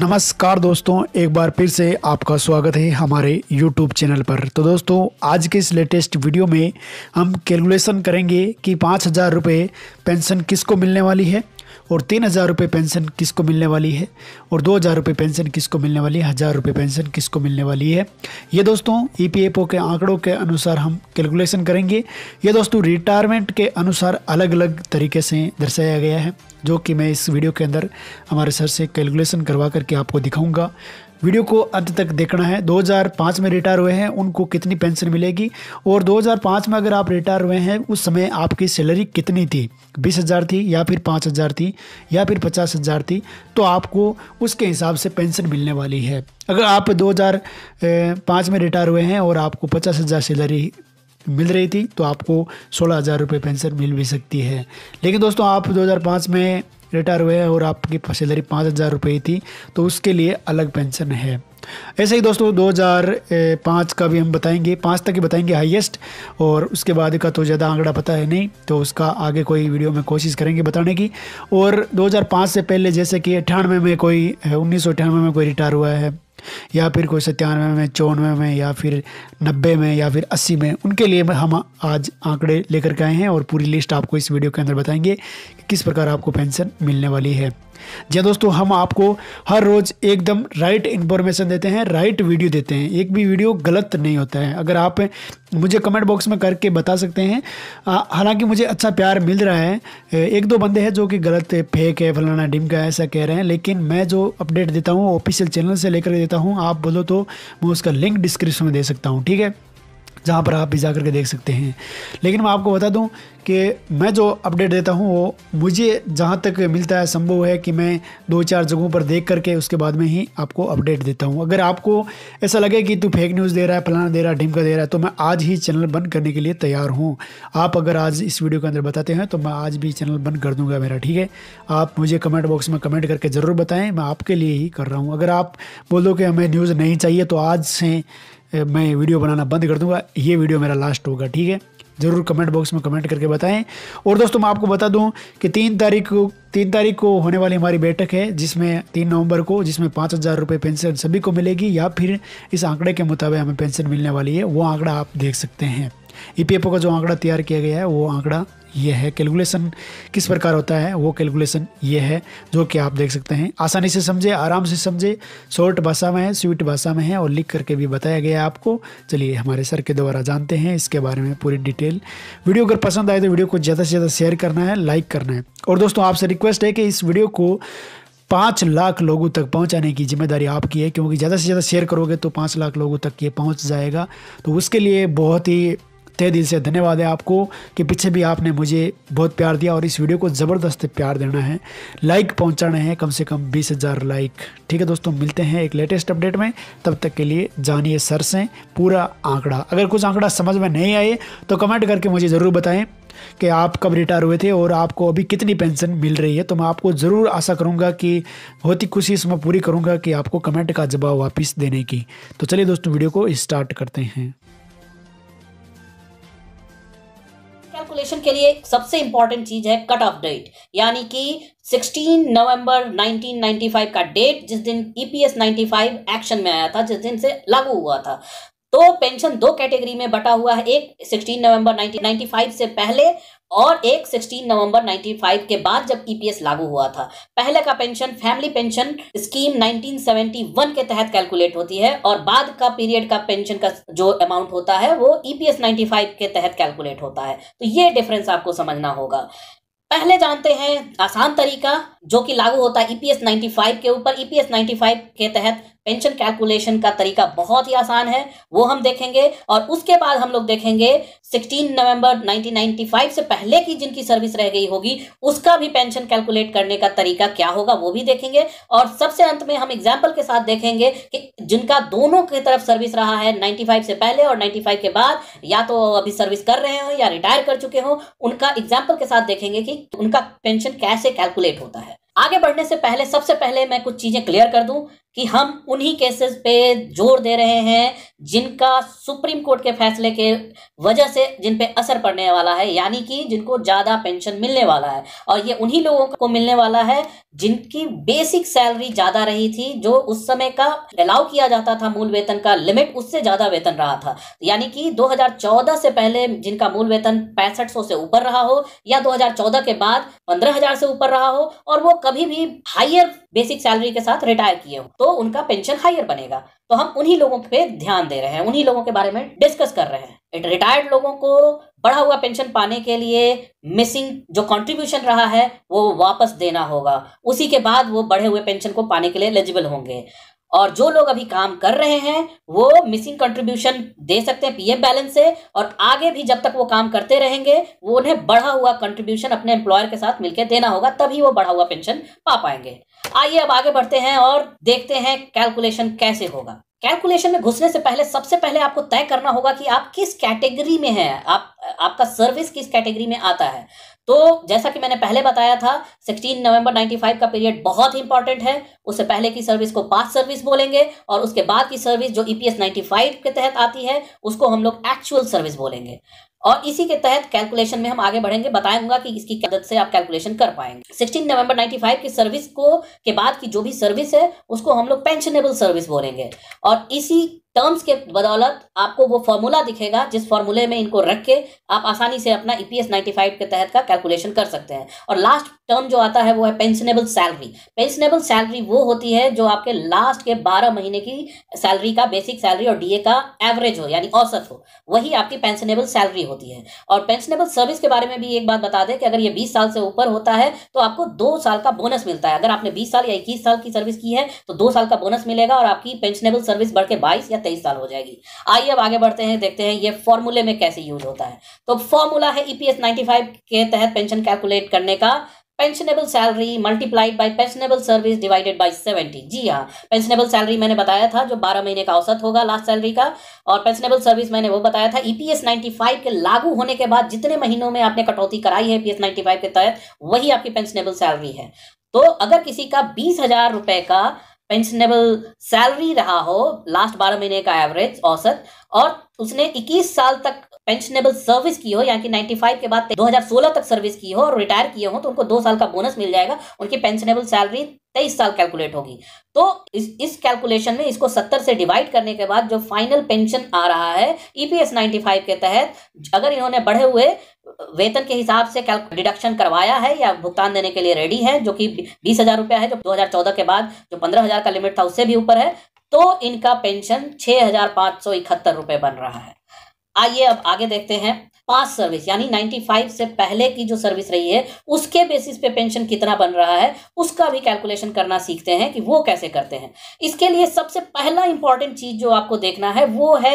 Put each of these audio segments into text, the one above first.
नमस्कार दोस्तों एक बार फिर से आपका स्वागत है हमारे YouTube चैनल पर तो दोस्तों आज के इस लेटेस्ट वीडियो में हम कैलकुलेशन करेंगे कि पाँच हज़ार रुपये पेंशन किसको मिलने वाली है और तीन हज़ार रुपये पेंशन किसको मिलने वाली है और दो हज़ार रुपये पेंशन किसको मिलने वाली है हज़ार रुपये पेंशन किसको मिलने वाली है ये दोस्तों ई e के आंकड़ों के अनुसार हम कैलकुलेशन करेंगे ये दोस्तों रिटायरमेंट के अनुसार अलग अलग तरीके से दर्शाया गया है जो कि मैं इस वीडियो के अंदर हमारे सर से कैलकुलेशन करवा करके आपको दिखाऊंगा वीडियो को अंत तक देखना है 2005 में रिटायर हुए हैं उनको कितनी पेंशन मिलेगी और 2005 में अगर आप रिटायर हुए हैं उस समय आपकी सैलरी कितनी थी बीस हज़ार थी या फिर पाँच हज़ार थी या फिर पचास हज़ार थी तो आपको उसके हिसाब से पेंशन मिलने वाली है अगर आप 2005 में रिटायर हुए हैं और आपको पचास हज़ार सैलरी मिल रही थी तो आपको सोलह हज़ार रुपये पेंशन मिल भी सकती है लेकिन दोस्तों आप दो में रिटायर हुए हैं और आपकी सैलरी पाँच हज़ार रुपये थी तो उसके लिए अलग पेंशन है ऐसे ही दोस्तों 2005 का भी हम बताएंगे पाँच तक ही बताएंगे हाईएस्ट और उसके बाद का तो ज़्यादा आंकड़ा पता है नहीं तो उसका आगे कोई वीडियो में कोशिश करेंगे बताने की और 2005 से पहले जैसे कि अठानवे में कोई उन्नीस में कोई रिटायर हुआ है या फिर कोई सत्तानवे में चौनवे में या फिर नब्बे में या फिर अस्सी में उनके लिए हम आज आंकड़े लेकर के आए हैं और पूरी लिस्ट आपको इस वीडियो के अंदर बताएंगे कि किस प्रकार आपको पेंशन मिलने वाली है जी हाँ दोस्तों हम आपको हर रोज़ एकदम राइट इन्फॉर्मेशन देते हैं राइट वीडियो देते हैं एक भी वीडियो गलत नहीं होता है अगर आप मुझे कमेंट बॉक्स में करके बता सकते हैं हालांकि मुझे अच्छा प्यार मिल रहा है एक दो बंदे हैं जो कि गलत फेक है फलाना डिम का ऐसा कह रहे हैं लेकिन मैं जो अपडेट देता हूँ ऑफिशियल चैनल से लेकर देता हूँ आप बोलो तो मैं उसका लिंक डिस्क्रिप्शन में दे सकता हूँ ठीक है जहाँ पर आप भी जा करके देख सकते हैं लेकिन मैं आपको बता दूँ कि मैं जो अपडेट देता हूँ वो मुझे जहाँ तक मिलता है संभव है कि मैं दो चार जगहों पर देख करके उसके बाद में ही आपको अपडेट देता हूँ अगर आपको ऐसा लगे कि तू फेक न्यूज़ दे रहा है फलाना दे रहा है ढिमका दे रहा है तो मैं आज ही चैनल बंद करने के लिए तैयार हूँ आप अगर आज इस वीडियो के अंदर बताते हैं तो मैं आज भी चैनल बंद कर दूँगा मेरा ठीक है आप मुझे कमेंट बॉक्स में कमेंट करके ज़रूर बताएँ मैं आपके लिए ही कर रहा हूँ अगर आप बोल दो कि हमें न्यूज़ नहीं चाहिए तो आज से मैं वीडियो बनाना बंद कर दूंगा ये वीडियो मेरा लास्ट होगा ठीक है ज़रूर कमेंट बॉक्स में कमेंट करके बताएं और दोस्तों मैं आपको बता दूं कि तीन तारीख को तीन तारीख को होने वाली हमारी बैठक है जिसमें तीन नवंबर को जिसमें पाँच हज़ार रुपये पेंशन सभी को मिलेगी या फिर इस आंकड़े के मुताबिक हमें पेंशन मिलने वाली है वो आंकड़ा आप देख सकते हैं ई का जो आंकड़ा तैयार किया गया है वो आंकड़ा ये है कैलकुलेशन किस प्रकार होता है वो कैलकुलेशन ये है जो कि आप देख सकते हैं आसानी से समझे आराम से समझे शॉर्ट भाषा में है स्वीट भाषा में है और लिख करके भी बताया गया है आपको चलिए हमारे सर के द्वारा जानते हैं इसके बारे में पूरी डिटेल वीडियो अगर पसंद आए तो वीडियो को ज़्यादा से ज़्यादा शेयर करना है लाइक करना है और दोस्तों आपसे रिक्वेस्ट है कि इस वीडियो को पाँच लाख लोगों तक पहुंचाने की जिम्मेदारी आपकी है क्योंकि ज़्यादा से ज़्यादा शेयर करोगे तो पाँच लाख लोगों तक ये पहुंच जाएगा तो उसके लिए बहुत ही तय दिल से धन्यवाद है आपको कि पीछे भी आपने मुझे बहुत प्यार दिया और इस वीडियो को ज़बरदस्त प्यार देना है लाइक पहुंचाना है कम से कम बीस हज़ार लाइक ठीक है दोस्तों मिलते हैं एक लेटेस्ट अपडेट में तब तक के लिए जानिए सर से पूरा आंकड़ा अगर कुछ आंकड़ा समझ में नहीं आए तो कमेंट करके मुझे ज़रूर बताएं कि आप कब रिटायर हुए थे और आपको अभी कितनी पेंशन मिल रही है तो मैं आपको ज़रूर आशा करूँगा कि बहुत ही खुशी इसमें पूरी करूँगा कि आपको कमेंट का जवाब वापस देने की तो चलिए दोस्तों वीडियो को स्टार्ट करते हैं कैलकुलेशन के लिए सबसे इंपॉर्टेंट चीज है कट ऑफ डेट यानी कि 16 नवंबर 1995 का डेट जिस दिन ईपीएस 95 एक्शन में आया था जिस दिन से लागू हुआ था तो पेंशन दो कैटेगरी में बटा हुआ है एक 16 नवंबर 1995 से पहले और एक 16 नवंबर 95 के बाद जब ईपीएस e लागू हुआ था पहले का पेंशन फैमिली पेंशन स्कीम 1971 के तहत कैलकुलेट होती है और बाद का पीरियड का पेंशन का जो अमाउंट होता है वो ईपीएस e 95 के तहत कैलकुलेट होता है तो ये डिफरेंस आपको समझना होगा पहले जानते हैं आसान तरीका जो कि लागू होता है ईपीएस e 95 के ऊपर ईपीएस 95 के तहत पेंशन कैलकुलेशन का तरीका बहुत ही आसान है वो हम देखेंगे और उसके बाद हम लोग देखेंगे 16 नवंबर 1995 से पहले की जिनकी सर्विस रह गई होगी उसका भी पेंशन कैलकुलेट करने का तरीका क्या होगा वो भी देखेंगे और सबसे अंत में हम एग्जाम्पल के साथ देखेंगे कि जिनका दोनों की तरफ सर्विस रहा है 95 से पहले और 95 के बाद या तो अभी सर्विस कर रहे हो या रिटायर कर चुके हो उनका एग्जाम्पल के साथ देखेंगे कि उनका पेंशन कैसे कैलकुलेट होता है आगे बढ़ने से पहले सबसे पहले मैं कुछ चीजें क्लियर कर दूं कि हम उन्हीं केसेस पे जोर दे रहे हैं जिनका सुप्रीम कोर्ट के फैसले के वजह से जिन पे असर पड़ने वाला है यानी कि जिनको ज़्यादा पेंशन मिलने वाला है और ये उन्हीं लोगों को मिलने वाला है जिनकी बेसिक सैलरी ज़्यादा रही थी जो उस समय का अलाउ किया जाता था मूल वेतन का लिमिट उससे ज़्यादा वेतन रहा था यानी कि दो से पहले जिनका मूल वेतन पैंसठ से ऊपर रहा हो या दो के बाद पंद्रह से ऊपर रहा हो और वो कभी भी हाइयर बेसिक सैलरी के साथ रिटायर किए हो तो उनका पेंशन हायर बनेगा तो हम उन्हीं लोगों पे ध्यान दे रहे हैं उन्हीं लोगों के बारे में डिस्कस कर रहे हैं रिटायर्ड लोगों को बढ़ा हुआ पेंशन पाने के लिए मिसिंग जो कंट्रीब्यूशन रहा है वो वापस देना होगा उसी के बाद वो बढ़े हुए पेंशन को पाने के लिए एलिजिबल होंगे और जो लोग अभी काम कर रहे हैं वो मिसिंग कंट्रीब्यूशन दे सकते हैं पीएफ बैलेंस से और आगे भी जब तक वो काम करते रहेंगे वो उन्हें बढ़ा हुआ कंट्रीब्यूशन अपने एम्प्लॉयर के साथ मिलकर देना होगा तभी वो बढ़ा हुआ पेंशन पा पाएंगे आइए अब आगे बढ़ते हैं और देखते हैं कैलकुलेशन कैसे होगा कैलकुलेशन में घुसने से पहले सबसे पहले आपको तय करना होगा कि आप किस कैटेगरी में हैं आप आपका सर्विस किस कैटेगरी में आता है तो जैसा कि मैंने पहले बताया था 16 नवंबर 95 का पीरियड बहुत ही इंपॉर्टेंट है उससे पहले की सर्विस को पास सर्विस बोलेंगे और उसके बाद की सर्विस जो ईपीएस e 95 के तहत आती है उसको हम लोग एक्चुअल सर्विस बोलेंगे और इसी के तहत कैलकुलेशन में हम आगे बढ़ेंगे बताऊंगा कि इसकी मदद से आप कैलकुलेशन कर पाएंगे 16 नवंबर 95 की सर्विस को के बाद की जो भी सर्विस है उसको हम लोग पेंशनेबल सर्विस बोलेंगे और इसी टर्म्स के बदौलत आपको वो फॉर्मूला दिखेगा जिस फॉर्मूले में इनको रख के आप आसानी से अपना ईपीएस e 95 के तहत का कैलकुलेशन कर सकते हैं और लास्ट टर्म जो आता है वो है पेंशनेबल सैलरी पेंशनेबल सैलरी वो होती है जो आपके लास्ट के 12 महीने की सैलरी का बेसिक सैलरी और डीए का एवरेज हो यानी औसत हो वही आपकी पेंशनेबल सैलरी होती है और पेंशनेबल सर्विस के बारे में भी एक बात बता दें कि अगर ये बीस साल से ऊपर होता है तो आपको दो साल का बोनस मिलता है अगर आपने बीस साल या इक्कीस साल की सर्विस की है तो दो साल का बोनस मिलेगा और आपकी पेंशनेबल सर्विस बढ़ के बाईस या तेईस साल हो जाएगी आइए अब आगे बढ़ते हैं देखते हैं ये फॉर्मूले में कैसे यूज होता है तो फॉर्मूला है ईपीएस e 95 के तहत पेंशन कैलकुलेट करने का pensionable salary multiplied by pensionable service divided by seventy जी हाँ पेंशनेबल सैलरी मैंने बताया था जो 12 महीने का औसत होगा लास्ट सैलरी का और पेंशनेबल सर्विस मैंने वो बताया था ईपीएस e 95 के लागू होने के बाद जितने महीनों में आपने कटौती कराई है ईपीएस e 95 के तहत वही आपकी पेंशनेबल सैलरी है तो अगर किसी का बीस हजार रुपए का पेंशनेबल सैलरी रहा हो लास्ट बारह महीने का एवरेज औसत और उसने 21 साल तक पेंशनेबल सर्विस की हो यानी कि 95 के बाद 2016 तक सर्विस की हो और रिटायर किए हो तो उनको दो साल का बोनस मिल जाएगा उनकी पेंशनेबल सैलरी तेईस साल कैलकुलेट होगी तो इस इस कैलकुलेशन में इसको सत्तर से डिवाइड करने के बाद जो फाइनल पेंशन आ रहा है ईपीएस e 95 के तहत अगर इन्होंने बढ़े हुए वेतन के हिसाब से डिडक्शन करवाया है या भुगतान देने के लिए रेडी है जो कि बीस हजार रुपया है जो 2014 के बाद जो पंद्रह हजार का लिमिट था उससे भी ऊपर है तो इनका पेंशन छह हजार पांच सौ इकहत्तर रुपए बन रहा है आइए अब आगे देखते हैं पास सर्विस यानी 95 से पहले की जो सर्विस रही है उसके बेसिस पे पेंशन कितना बन रहा है उसका भी कैलकुलेशन करना सीखते हैं कि वो कैसे करते हैं इसके लिए सबसे पहला इंपॉर्टेंट चीज जो आपको देखना है वो है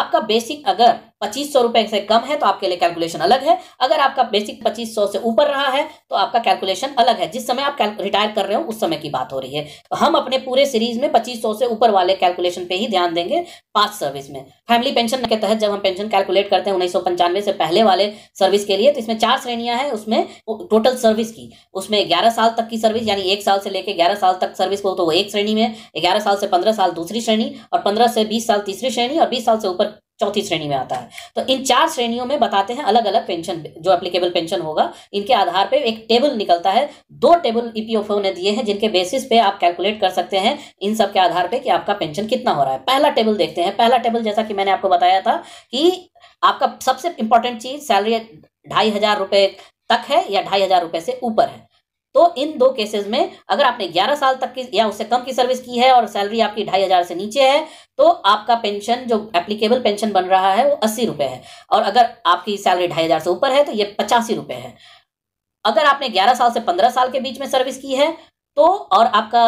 आपका बेसिक अगर पच्चीस सौ रुपए से कम है तो आपके लिए कैलकुलेशन अलग है अगर आपका बेसिक पच्चीस सौ से ऊपर रहा है तो आपका कैलकुलेशन अलग है जिस समय आप रिटायर कर रहे हो उस समय की बात हो रही है तो हम अपने पूरे सीरीज में पच्चीस सौ से ऊपर वाले कैलकुलेशन पे ही ध्यान देंगे पांच सर्विस में फैमिली पेंशन के तहत जब हम पेंशन कैलकुलेट करते हैं उन्नीस से पहले वाले सर्विस के लिए तो इसमें चार श्रेणियां हैं उसमें टोटल सर्विस की उसमें ग्यारह साल तक की सर्विस यानी एक साल से लेकर ग्यारह साल तक सर्विस को तो वो एक श्रेणी में ग्यारह साल से पंद्रह साल दूसरी श्रेणी और पंद्रह से बीस साल तीसरी श्रेणी और बीस साल से ऊपर चौथी श्रेणी में आता है तो इन चार श्रेणियों में बताते हैं अलग अलग पेंशन जो एप्लीकेबल पेंशन होगा इनके आधार पे एक टेबल निकलता है दो टेबल ईपीएफओ e ने दिए हैं जिनके बेसिस पे आप कैलकुलेट कर सकते हैं इन सब के आधार पे कि आपका पेंशन कितना हो रहा है पहला टेबल देखते हैं पहला टेबल जैसा कि मैंने आपको बताया था कि आपका सबसे इंपॉर्टेंट चीज सैलरी ढाई हजार रुपए तक है या ढाई हजार रुपए से ऊपर है तो इन दो केसेस में अगर आपने 11 साल तक की या उससे कम की सर्विस की है और सैलरी आपकी ढाई हजार से नीचे है तो आपका पेंशन जो एप्लीकेबल पेंशन बन रहा है वो अस्सी रुपए है और अगर आपकी सैलरी ढाई हजार से ऊपर है तो ये पचासी रुपए है अगर आपने 11 साल से 15 साल के बीच में सर्विस की है तो और आपका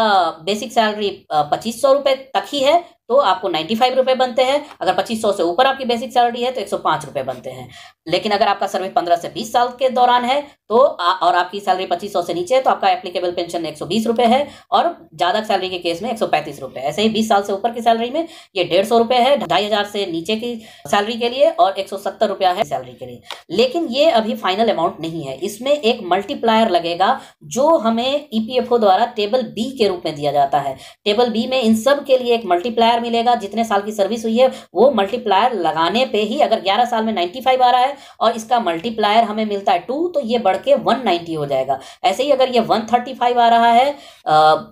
बेसिक सैलरी पच्चीस सौ रुपए तक ही है तो आपको नाइन्टी फाइव रुपये बनते हैं अगर पच्चीस सौ से ऊपर आपकी बेसिक सैलरी है तो एक सौ पाँच रुपये बनते हैं लेकिन अगर आपका सर्विस पंद्रह से बीस साल के दौरान है तो आ, और आपकी सैलरी पच्चीस सौ से नीचे है तो आपका एप्लीकेबल पेंशन एक सौ बीस रुपये है और ज़्यादा सैलरी के केस में एक सौ पैंतीस रुपये ऐसे ही बीस साल से ऊपर की सैलरी में ये डेढ़ सौ रुपये है ढाई हज़ार से नीचे की सैलरी के लिए और एक सौ सत्तर रुपया है सैलरी के लिए लेकिन ये अभी फाइनल अमाउंट नहीं है इसमें एक मल्टीप्लायर लगेगा जो हमें ई e द्वारा टेबल बी के रूप में दिया जाता है टेबल बी में इन सब के लिए एक मल्टीप्लायर मल्टीप्लायर मिलेगा जितने साल की सर्विस हुई है वो मल्टीप्लायर लगाने पे ही अगर 11 साल में 95 आ रहा है और इसका मल्टीप्लायर हमें मिलता है टू तो ये बढ़ के वन हो जाएगा ऐसे ही अगर ये 135 आ रहा है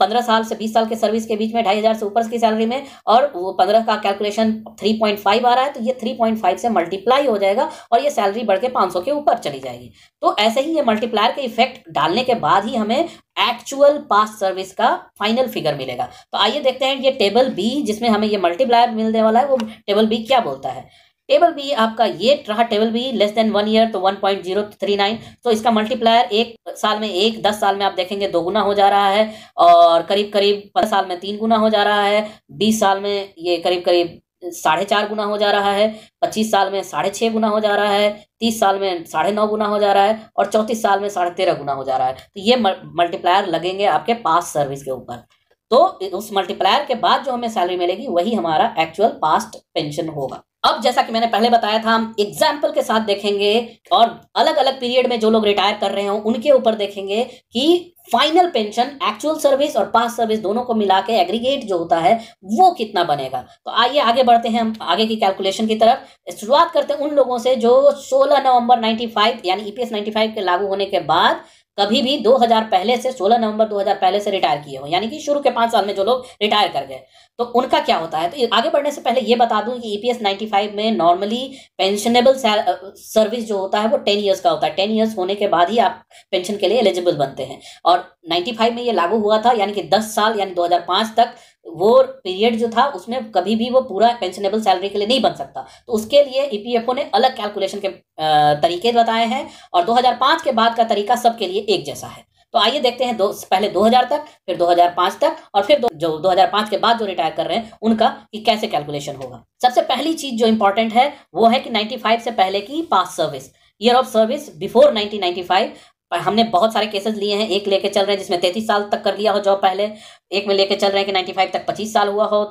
पंद्रह साल से बीस साल के सर्विस के बीच में ढाई से ऊपर की सैलरी में और वो पंद्रह का कैलकुलेशन थ्री आ रहा है तो ये थ्री से मल्टीप्लाई हो जाएगा और ये सैलरी बढ़ के पाँच के ऊपर चली जाएगी तो ऐसे ही ये मल्टीप्लायर के इफेक्ट डालने के बाद ही हमें एक्चुअल पास सर्विस का फाइनल फिगर मिलेगा तो आइए देखते हैं ये टेबल बी जिसमें हमें ये मल्टीप्लायर मिलने वाला है वो टेबल बी क्या बोलता है टेबल बी आपका ये रहा table B less than one year तो one point zero three nine तो इसका मल्टीप्लायर एक साल में एक दस साल में आप देखेंगे दो गुना हो जा रहा है और करीब करीब पंद्रह साल में तीन गुना हो जा रहा है बीस साल में ये करीब करीब साढ़े चार गुना हो जा रहा है पच्चीस साल में साढ़े छः गुना हो जा रहा है तीस साल में साढ़े नौ गुना हो जा रहा है और चौंतीस साल में साढ़े तेरह गुना हो जा रहा है तो ये मल्टीप्लायर लगेंगे आपके पास सर्विस के ऊपर तो उस मल्टीप्लायर के बाद जो हमें सैलरी मिलेगी वही हमारा एक्चुअल पास्ट पेंशन होगा अब जैसा कि मैंने पहले बताया था हम एग्जाम्पल के साथ देखेंगे और अलग अलग पीरियड में जो लोग रिटायर कर रहे हो उनके ऊपर देखेंगे कि फाइनल पेंशन एक्चुअल सर्विस और पास सर्विस दोनों को मिला के एग्रीगेट जो होता है वो कितना बनेगा तो आइए आगे बढ़ते हैं हम आगे की कैलकुलेशन की तरफ शुरुआत करते हैं उन लोगों से जो 16 नवंबर 95 यानी ईपीएस e 95 के लागू होने के बाद कभी भी 2000 पहले से 16 नवंबर 2000 पहले से रिटायर किए हो यानी कि शुरू के पांच साल में जो लोग रिटायर कर गए तो उनका क्या होता है तो आगे बढ़ने से पहले ये बता दूं कि ईपीएस e 95 में नॉर्मली पेंशनेबल सर्विस जो होता है वो 10 इयर्स का होता है 10 इयर्स होने के बाद ही आप पेंशन के लिए एलिजिबल बनते हैं और 95 में ये लागू हुआ था यानी कि 10 साल यानी 2005 तक वो पीरियड जो था उसमें कभी भी वो पूरा पेंशनेबल सैलरी के लिए नहीं बन सकता तो उसके लिए ईपीएफओ e ने अलग कैलकुलेशन के तरीके बताए हैं और 2005 के बाद का तरीका सबके लिए एक जैसा है तो आइए देखते हैं दो पहले 2000 तक फिर 2005 तक और फिर दो, जो 2005 के बाद जो रिटायर कर रहे हैं उनका कि कैसे कैलकुलेशन होगा सबसे पहली चीज जो इंपॉर्टेंट है वो है कि 95 से पहले की past service year of service before 1995 पर हमने बहुत सारे केसेस लिए हैं एक लेके चल रहे हैं जिसमें तैतीस साल तक कर लिया हो जॉब पहले एक में लेके चल रहे हैं कि नाइन्टी फाइव तक पच्चीस साल हुआ हो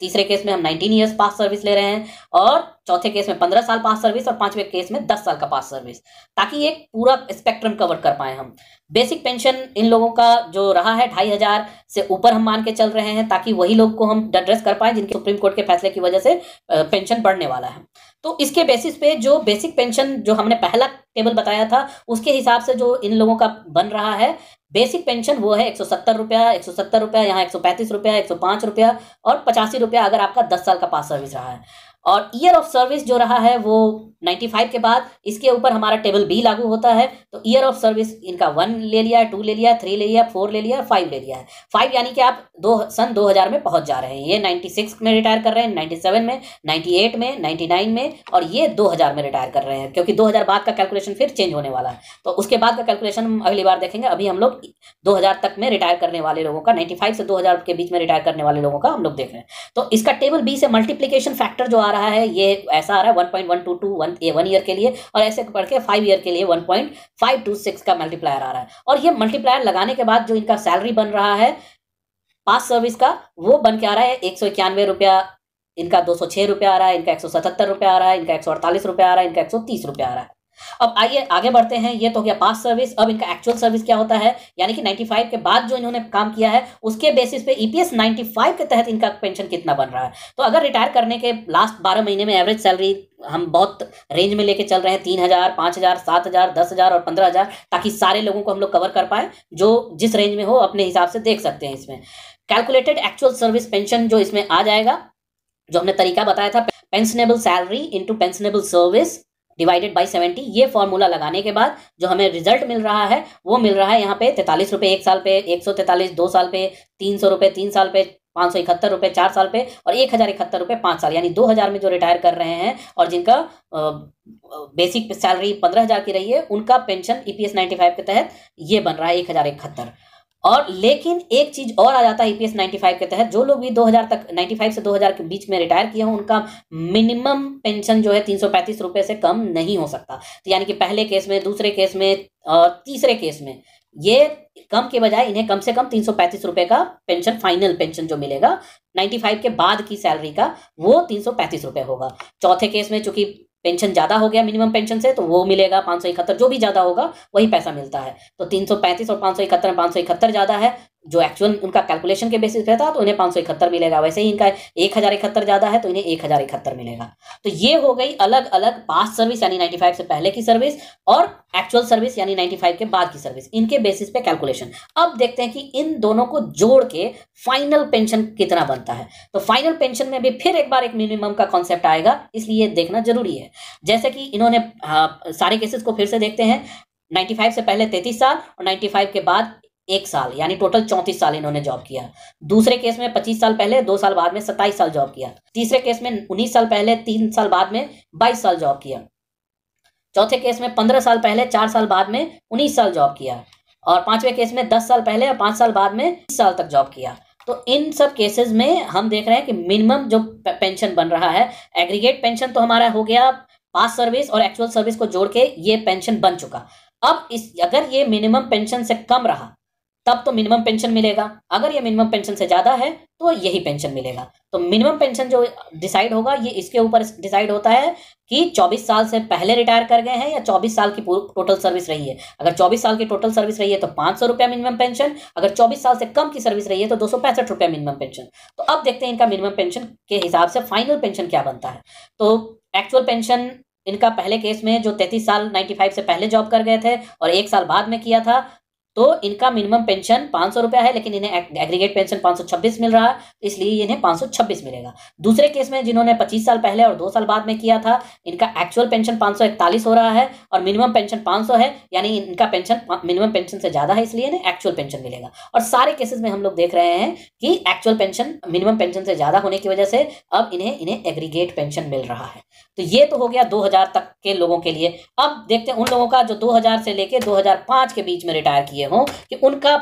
तीसरे केस में हम नाइनटीन ईयर्स पास सर्विस ले रहे हैं और चौथे केस में पंद्रह साल पास सर्विस और पांचवें केस में दस साल का पास सर्विस ताकि एक पूरा स्पेक्ट्रम कवर कर पाए हम बेसिक पेंशन इन लोगों का जो रहा है ढाई हजार से ऊपर हम मान के चल रहे हैं ताकि वही लोग को हम एड्रेस कर पाए जिनके सुप्रीम कोर्ट के फैसले की वजह से पेंशन बढ़ने वाला है तो इसके बेसिस पे जो बेसिक पेंशन जो हमने पहला टेबल बताया था उसके हिसाब से जो इन लोगों का बन रहा है बेसिक पेंशन वो है एक सौ सत्तर रुपया एक सौ सत्तर रुपया यहाँ एक सौ पैंतीस रुपया एक सौ पांच रुपया और पचासी रुपया अगर आपका दस साल का पास सर्विस रहा है और ईयर ऑफ सर्विस जो रहा है वो 95 के बाद इसके ऊपर हमारा टेबल बी लागू होता है तो ईयर ऑफ सर्विस इनका वन ले लिया है टू ले लिया थ्री ले लिया फोर ले लिया फाइव ले लिया है फाइव यानी कि आप दो सन 2000 में पहुंच जा रहे हैं ये 96 में रिटायर कर रहे हैं 97 में 98 में 99 में और ये 2000 में रिटायर कर रहे हैं क्योंकि दो बाद का कैलकुलेशन फिर चेंज होने वाला है तो उसके बाद का कैलकुलेशन हम अगली बार देखेंगे अभी हम लोग दो तक में रिटायर करने वाले लोगों का नाइन्टी से दो के बीच में रिटायर करने वाले लोगों का हम लोग देख रहे हैं तो इसका टेबल बी से मल्टीप्लीकेशन फैक्टर जो आ रहा है रहा है ये ऐसा आ रहा है one point one two two one ये वन ईयर के लिए और ऐसे पढ़ के फाइव ईयर के लिए one point five two six का मल्टीप्लायर आ रहा है और ये मल्टीप्लायर लगाने के बाद जो इनका सैलरी बन रहा है पास सर्विस का वो बन के आ रहा है एक सौ इक्यानवे रुपया इनका दो सौ छः रुपया आ रहा है इनका एक सौ सतहत्तर रुपया आ रहा है इनका एक सौ अड़तालीस रुपया आ रहा है इनका एक सौ तीस रुपया आ रहा है अब आइए आगे बढ़ते हैं ये तो गया पास सर्विस अब इनका एक्चुअल सर्विस क्या होता है यानी कि 95 के बाद जो इन्होंने काम किया है उसके बेसिस पे ईपीएस e 95 के तहत इनका पेंशन कितना बन रहा है तो अगर रिटायर करने के लास्ट 12 महीने में एवरेज सैलरी हम बहुत रेंज में लेके चल रहे हैं तीन हजार पांच हजार सात हजार दस हजार और पंद्रह हजार ताकि सारे लोगों को हम लोग कवर कर पाए जो जिस रेंज में हो अपने हिसाब से देख सकते हैं इसमें कैलकुलेटेड एक्चुअल सर्विस पेंशन जो इसमें आ जाएगा जो हमने तरीका बताया था pensionable salary into pensionable service divided by seventy ये फॉर्मूला लगाने के बाद जो हमें रिजल्ट मिल रहा है वो मिल रहा है यहाँ पे तैतालीस रुपये एक साल पे एक सौ तैतालीस दो साल पे तीन सौ रुपये तीन साल पे पाँच सौ इकहत्तर रुपये चार साल पे और एक हज़ार इकहत्तर रुपये पाँच साल यानी दो हज़ार में जो रिटायर कर रहे हैं और जिनका बेसिक सैलरी पंद्रह हज़ार की रही है उनका pension E P S ninety five के तहत ये बन रहा है एक हज़ार इकहत्तर और लेकिन एक चीज और आ जाता है ईपीएस e 95 के तहत जो लोग भी 2000 तक 95 से 2000 के बीच में रिटायर किए हो उनका मिनिमम पेंशन जो है तीन रुपए से कम नहीं हो सकता तो यानी कि पहले केस में दूसरे केस में और तीसरे केस में ये कम के बजाय इन्हें कम से कम तीन रुपए का पेंशन फाइनल पेंशन जो मिलेगा 95 के बाद की सैलरी का वो तीन रुपए होगा चौथे केस में चूंकि पेंशन ज़्यादा हो गया मिनिमम पेंशन से तो वो मिलेगा इकहत्तर जो भी ज़्यादा होगा वही पैसा मिलता है तो तीन और पांच सौ इकहत्तर सौ इकहत्तर ज़्यादा है जो एक्चुअल उनका कैलकुलेशन के बेसिस पे था तो उन्हें पांच सौ इकहत्तर मिलेगा वैसे ही इनका एक हज़ार इकहत्तर ज़्यादा है तो इन्हें एक हज़ार इकहत्तर मिलेगा तो ये हो गई अलग अलग पास सर्विस यानी नाइन्टी फाइव से पहले की सर्विस और एक्चुअल सर्विस यानी नाइन्टी फाइव के बाद की सर्विस इनके बेसिस पे कैलकुलेशन अब देखते हैं कि इन दोनों को जोड़ के फाइनल पेंशन कितना बनता है तो फाइनल पेंशन में भी फिर एक बार एक मिनिमम का कॉन्सेप्ट आएगा इसलिए देखना जरूरी है जैसे कि इन्होंने हाँ, सारे केसेस को फिर से देखते हैं 95 से पहले 33 साल और 95 के बाद एक साल यानी टोटल चौंतीस साल इन्होंने जॉब किया दूसरे केस में पच्चीस साल पहले दो साल बाद में सत्ताईस साल जॉब किया तीसरे केस में उन्नीस साल पहले तीन साल बाद में बाईस साल जॉब किया चौथे केस में पंद्रह साल पहले चार साल बाद में उन्नीस साल जॉब किया और पांचवें केस में दस साल पहले और पांच साल बाद में बीस साल तक जॉब किया तो इन सब केसेस में हम देख रहे हैं कि मिनिमम जो पेंशन बन रहा है एग्रीगेट पेंशन तो हमारा हो गया पास सर्विस और एक्चुअल सर्विस को जोड़ के ये पेंशन बन चुका अब इस अगर ये मिनिमम पेंशन से कम रहा तब तो मिनिमम पेंशन मिलेगा अगर ये मिनिमम पेंशन से ज़्यादा है तो यही पेंशन मिलेगा तो मिनिमम पेंशन जो डिसाइड होगा ये इसके ऊपर डिसाइड होता है कि 24 साल से पहले रिटायर कर गए हैं या 24 साल की टोटल सर्विस रही है अगर 24 साल की टोटल सर्विस रही है तो पांच सौ रुपया मिनिमम पेंशन अगर 24 साल से कम की सर्विस रही है तो दो सौ पैंसठ रुपया मिनिमम पेंशन तो अब देखते हैं इनका मिनिमम पेंशन के हिसाब से फाइनल पेंशन क्या बनता है तो एक्चुअल पेंशन इनका पहले केस में जो तैतीस साल 95 से पहले जॉब कर गए थे और एक साल बाद में किया था तो इनका मिनिमम पेंशन पांच सौ रुपया है लेकिन इन्हें एग्रीगेट पेंशन पांच सौ छब्बीस मिल रहा है इसलिए इन्हें पांच सौ छब्बीस मिलेगा दूसरे केस में जिन्होंने पच्चीस साल पहले और दो साल बाद में किया था इनका एक्चुअल पेंशन पांच सौ इकतालीस हो रहा है और मिनिमम पेंशन पांच सौ है यानी इनका पेंशन मिनिमम पेंशन से ज़्यादा है इसलिए इन्हें एक्चुअल पेंशन मिलेगा और सारे केसेस में हम लोग देख रहे हैं कि एक्चुअल पेंशन मिनिमम पेंशन से ज़्यादा होने की वजह से अब इन्हें इन्हें एग्रीगेट पेंशन मिल रहा है तो ये तो हो गया हजार तक के लोगों के लिए अब देखते हैं उन लोगों का जो हजार से लेकर पांच के बीच में रिटायर किए हो कि उनका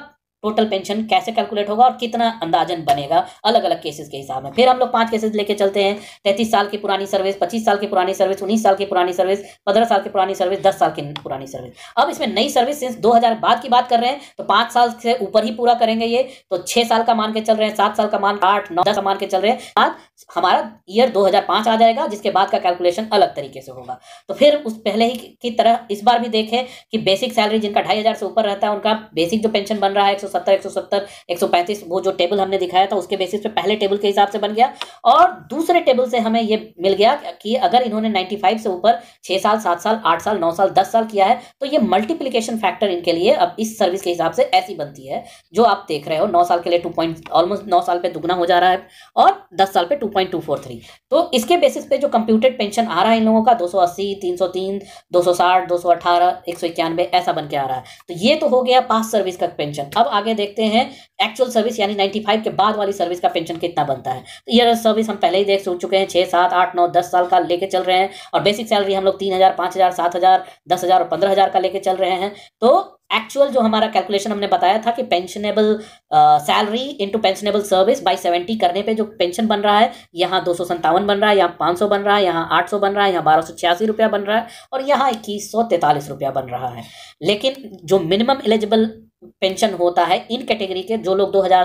टोटल पेंशन कैसे कैलकुलेट होगा और कितना अंदाजन बनेगा अलग अलग केसेस के हिसाब में फिर हम लोग पांच केसेस लेके चलते हैं तैतीस साल की पुरानी सर्विस पच्चीस साल की पुरानी सर्विस उन्नीस साल की पुरानी सर्विस पंद्रह साल की पुरानी सर्विस दस साल की पुरानी सर्विस अब इसमें नई सर्विस सिंस दो बाद की बात कर रहे हैं तो पांच साल से ऊपर ही पूरा करेंगे ये तो छह साल का मान के चल रहे हैं सात साल का मान आठ नौ दस मान के चल रहे हैं आज हमारा ईयर दो आ जाएगा जिसके बाद का कैलकुलेशन अलग तरीके से होगा तो फिर उस पहले ही की तरह इस बार भी देखें कि बेसिक सैलरी जिनका ढाई से ऊपर रहता है उनका बेसिक जो पेंशन बन रहा है सत्तर सौ वो जो टेबल हमने दिखाया था उसके बेसिस पे पहले टेबल के हिसाब से बन गया और दूसरे टेबल से हमें ये मिल गया कि अगर इन्होंने 95 से ऊपर 6 साल 7 साल 8 साल 9 साल 10 साल किया है तो ये मल्टीप्लीकेशन फैक्टर इनके लिए अब इस सर्विस के हिसाब से ऐसी बनती है जो आप देख रहे हो नौ साल के लिए टू ऑलमोस्ट नौ साल पर दुगना हो जा रहा है और दस साल पर टू तो इसके बेसिस पे जो कंप्यूटेड पेंशन आ रहा है इन लोगों का दो सौ अस्सी तीन सौ तीन दो सौ साठ दो सौ अठारह एक सौ इक्यानवे ऐसा बन के आ रहा है तो ये तो हो गया पास सर्विस का पेंशन अब आगे आगे देखते हैं एक्चुअल सर्विस यानी 95 के बाद वाली सर्विस का पेंशन कितना बनता है तो ईयर सर्विस हम पहले ही देख सुन चुके हैं छः सात आठ नौ दस साल का लेके चल रहे हैं और बेसिक सैलरी हम लोग तीन हज़ार पाँच हज़ार सात हज़ार दस हज़ार और पंद्रह हज़ार का लेके चल रहे हैं तो एक्चुअल जो हमारा कैलकुलेशन हमने बताया था कि pensionable salary into pensionable service by seventy करने पे जो पेंशन बन रहा है यहाँ दो सौ सत्तावन बन रहा है यहाँ पाँच सौ बन रहा है यहाँ आठ सौ बन रहा है यहाँ बारह सौ छियासी रुपया बन रहा है और यहाँ इक्कीस सौ तैंतालीस रुपया बन रहा है लेकिन जो मिनिमम एलिजिबल पेंशन होता है इन कैटेगरी के जो लोग 2000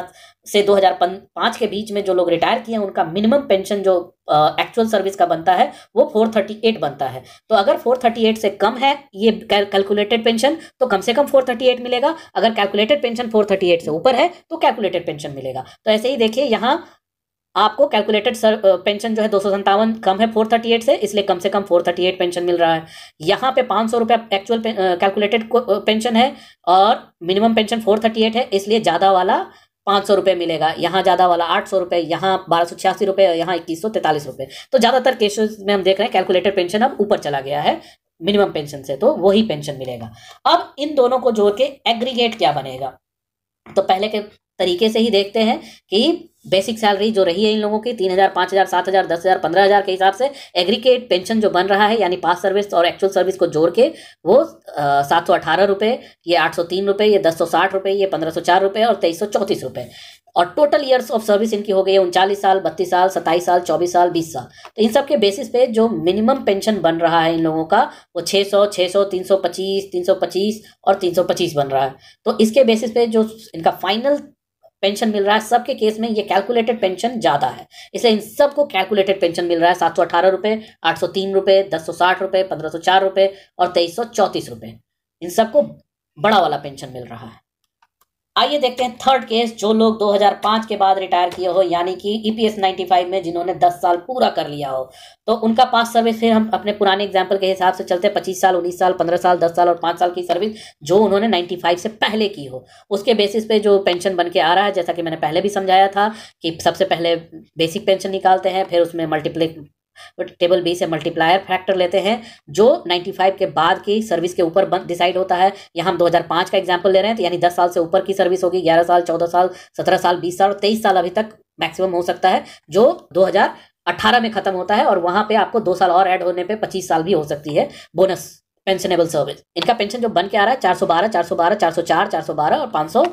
से 2005 के बीच में जो लोग रिटायर किए हैं उनका मिनिमम पेंशन जो एक्चुअल uh, सर्विस का बनता है वो 438 बनता है तो अगर 438 से कम है ये कैलकुलेटेड पेंशन तो कम से कम 438 मिलेगा अगर कैलकुलेटेड पेंशन 438 से ऊपर है तो कैलकुलेटेड पेंशन मिलेगा तो ऐसे ही देखिए यहाँ आपको कैलकुलेटेड सर पेंशन जो है दो कम है 438 से इसलिए कम से कम 438 पेंशन मिल रहा है यहाँ पे पाँच सौ रुपया एक्चुअल कैलकुलेटेड पेंशन है और मिनिमम पेंशन 438 है इसलिए ज़्यादा वाला पाँच सौ रुपये मिलेगा यहाँ ज़्यादा वाला आठ सौ रुपये यहाँ बारह सौ छियासी रुपये यहाँ इक्कीस सौ तैंतालीस रुपये तो ज़्यादातर केसेस में हम देख रहे हैं कैलकुलेटेड पेंशन अब ऊपर चला गया है मिनिमम पेंशन से तो वही पेंशन मिलेगा अब इन दोनों को जोड़ के एग्रीगेट क्या बनेगा तो पहले के तरीके से ही देखते हैं कि बेसिक सैलरी जो रही है इन लोगों की तीन हज़ार पांच हज़ार सात हज़ार दस हज़ार पंद्रह हज़ार के हिसाब से एग्रीकेट पेंशन जो बन रहा है यानी पास सर्विस और एक्चुअल सर्विस को जोड़ के वो सात सौ अठारह रुपये ये आठ सौ तीन रुपये ये दस सौ साठ रुपये ये पंद्रह सौ चार रुपये और तेईस सौ चौंतीस रुपये और टोटल ईयर्स ऑफ सर्विस इनकी हो गई है उनचालीस साल बत्तीस साल सत्ताईस साल चौबीस साल बीस साल तो इन सब के बेसिस पे जो मिनिमम पेंशन बन रहा है इन लोगों का वो सौ सौ सौ तीन पच्चीस तीन सौ पच्चीस और तीन सौ पच्चीस बन रहा है तो इसके बेसिस पे जो इनका फाइनल पेंशन मिल रहा है सबके केस में ये कैलकुलेटेड पेंशन ज़्यादा है इसलिए इन सबको कैलकुलेटेड पेंशन मिल रहा है सात सौ अठारह रुपये आठ सौ तीन रुपए दस सौ साठ रुपए पंद्रह सौ चार रुपये और तेईस सौ चौंतीस रुपए इन सबको बड़ा वाला पेंशन मिल रहा है आइए देखते हैं थर्ड केस जो लोग 2005 के बाद रिटायर किए हो यानी कि ईपीएस e 95 में जिन्होंने 10 साल पूरा कर लिया हो तो उनका पास सर्विस फिर हम अपने पुराने एग्जाम्पल के हिसाब से चलते हैं 25 साल 19 साल 15 साल 10 साल और 5 साल की सर्विस जो उन्होंने 95 से पहले की हो उसके बेसिस पे जो पेंशन बन के आ रहा है जैसा कि मैंने पहले भी समझाया था कि सबसे पहले बेसिक पेंशन निकालते हैं फिर उसमें मल्टीप्ले टेबल तो बी से मल्टीप्लायर फैक्टर लेते हैं जो 95 के बाद की सर्विस के ऊपर डिसाइड होता है या हम 2005 का एग्जाम्पल ले रहे हैं तो यानी 10 साल से ऊपर की सर्विस होगी 11 साल 14 साल 17 साल 20 साल और 23 साल अभी तक मैक्सिमम हो सकता है जो 2018 में खत्म होता है और वहां पे आपको दो साल और ऐड होने पे 25 साल भी हो सकती है बोनस पेंशनेबल सर्विस इनका पेंशन जो बन के आ रहा है चार सौ बारह चार सौ बारह चार सौ चार चार सौ बारह और पाँच सौ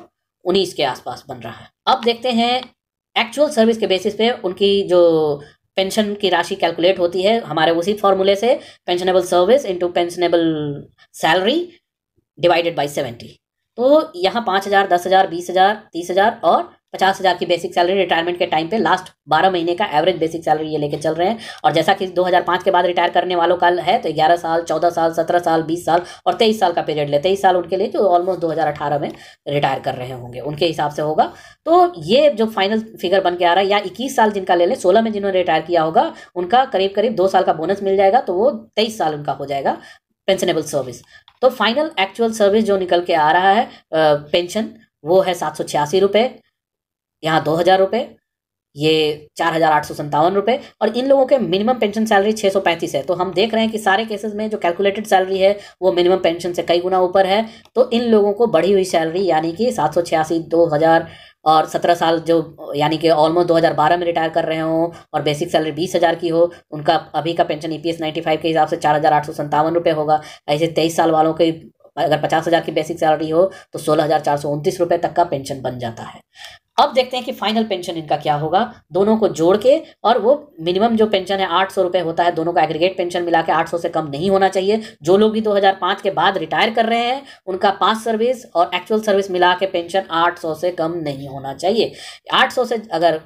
उन्नीस के आसपास बन रहा है अब देखते हैं एक्चुअल सर्विस के बेसिस पे उनकी जो पेंशन की राशि कैलकुलेट होती है हमारे उसी फॉर्मूले से pensionable service into pensionable salary divided by seventy तो यहाँ पाँच हज़ार दस हज़ार बीस हज़ार तीस हज़ार और पचास हज़ार की बेसिक सैलरी रिटायरमेंट के टाइम पे लास्ट बारह महीने का एवरेज बेसिक सैलरी ये लेके चल रहे हैं और जैसा कि 2005 के बाद रिटायर करने वालों का है तो ग्यारह साल चौदह साल सत्रह साल बीस साल और तेईस साल का पीरियड ले तेईस साल उनके लिए जो ऑलमोस्ट 2018 में रिटायर कर रहे होंगे उनके हिसाब से होगा तो ये जो फाइनल फिगर बन के आ रहा है या इक्कीस साल जिनका ले लें सोलह में जिन्होंने रिटायर किया होगा उनका करीब करीब दो साल का बोनस मिल जाएगा तो वो तेईस साल उनका हो जाएगा पेंशनेबल सर्विस तो फाइनल एक्चुअल सर्विस जो निकल के आ रहा है पेंशन वो है सात सौ छियासी रुपये यहाँ दो हज़ार रुपये ये चार हज़ार आठ सौ संतावन रुपये और इन लोगों के मिनिमम पेंशन सैलरी छः सौ पैंतीस है तो हम देख रहे हैं कि सारे केसेस में जो कैलकुलेटेड सैलरी है वो मिनिमम पेंशन से कई गुना ऊपर है तो इन लोगों को बढ़ी हुई सैलरी यानी कि सात सौ छियासी दो हज़ार और सत्रह साल जो यानी कि ऑलमोस्ट दो हजार बारह में रिटायर कर रहे हों और बेसिक सैलरी बीस हज़ार की हो उनका अभी का pension E P S ninety five के हिसाब से चार हज़ार आठ सौ संतावन रुपये होगा ऐसे तेईस साल वालों के अगर पचास हज़ार की बेसिक सैलरी हो तो सोलह हज़ार चार सौ उनतीस रुपये तक का पेंशन बन जाता है अब देखते हैं कि फाइनल पेंशन इनका क्या होगा दोनों को जोड़ के और वो मिनिमम जो पेंशन है आठ सौ रुपये होता है दोनों का एग्रीगेट पेंशन मिला के आठ सौ से कम नहीं होना चाहिए जो लोग भी दो हज़ार पाँच के बाद रिटायर कर रहे हैं उनका पास सर्विस और एक्चुअल सर्विस मिला के पेंशन आठ सौ से कम नहीं होना चाहिए आठ सौ से अगर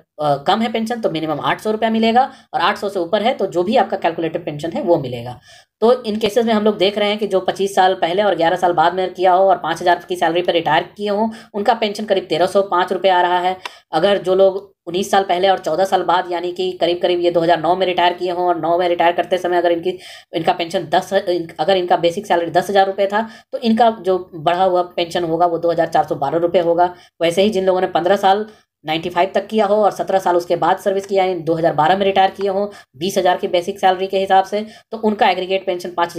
कम है पेंशन तो मिनिमम आठ सौ रुपया मिलेगा और आठ सौ से ऊपर है तो जो भी आपका कैलकुलेटेड पेंशन है वो मिलेगा तो इन केसेस में हम लोग देख रहे हैं कि जो 25 साल पहले और 11 साल बाद में किया हो और 5000 की सैलरी पर रिटायर किए हों उनका पेंशन करीब तेरह सौ पाँच रुपये आ रहा है अगर जो लोग 19 साल पहले और 14 साल बाद यानी कि करीब करीब ये 2009 में रिटायर किए हों और 9 में रिटायर करते समय अगर इनकी इनका पेंशन 10 अगर इनका बेसिक सैलरी दस हज़ार रुपये था तो इनका जो बढ़ा हुआ पेंशन होगा वो दो हज़ार चार सौ बारह रुपये होगा वैसे ही जिन लोगों ने पंद्रह साल 95 तक किया हो और 17 साल उसके बाद सर्विस किया है 2012 में रिटायर किए हो 20,000 की बेसिक सैलरी के हिसाब से तो उनका एग्रीगेट पेंशन पाँच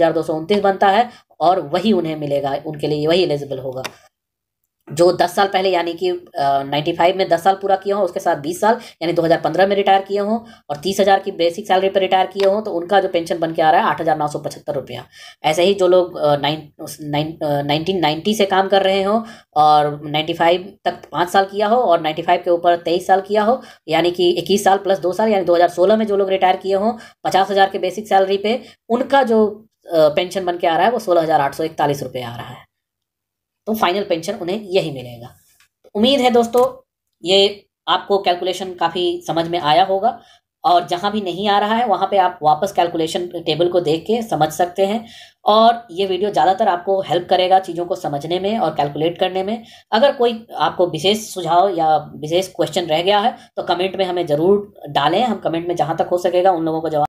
बनता है और वही उन्हें मिलेगा उनके लिए वही एलिजिबल होगा जो 10 साल पहले यानी कि नाइन्टी फाइव में 10 साल पूरा किया हो उसके साथ 20 साल यानी 2015 में रिटायर किए हों और तीस हज़ार की बेसिक सैलरी पर रिटायर किए हों तो उनका जो पेंशन बन के आ रहा है आठ हज़ार नौ सौ पचहत्तर रुपया ऐसे ही जो लोग नाइनटीन नाइन्टी से काम कर रहे हों और नाइन्टी फाइव तक पाँच साल किया हो और नाइन्टी फाइव के ऊपर तेईस साल किया हो यानी कि इक्कीस साल प्लस दो साल यानी दो हज़ार सोलह में जो लोग रिटायर किए हों पचास हज़ार के बेसिक सैलरी पे उनका जो पेंशन बन के आ रहा है वो सोलह हज़ार आठ सौ इकतालीस रुपये आ रहा है तो फाइनल पेंशन उन्हें यही मिलेगा उम्मीद है दोस्तों ये आपको कैलकुलेशन काफ़ी समझ में आया होगा और जहाँ भी नहीं आ रहा है वहां पे आप वापस कैलकुलेशन टेबल को देख के समझ सकते हैं और ये वीडियो ज़्यादातर आपको हेल्प करेगा चीज़ों को समझने में और कैलकुलेट करने में अगर कोई आपको विशेष सुझाव या विशेष क्वेश्चन रह गया है तो कमेंट में हमें ज़रूर डालें हम कमेंट में जहाँ तक हो सकेगा उन लोगों को जवाब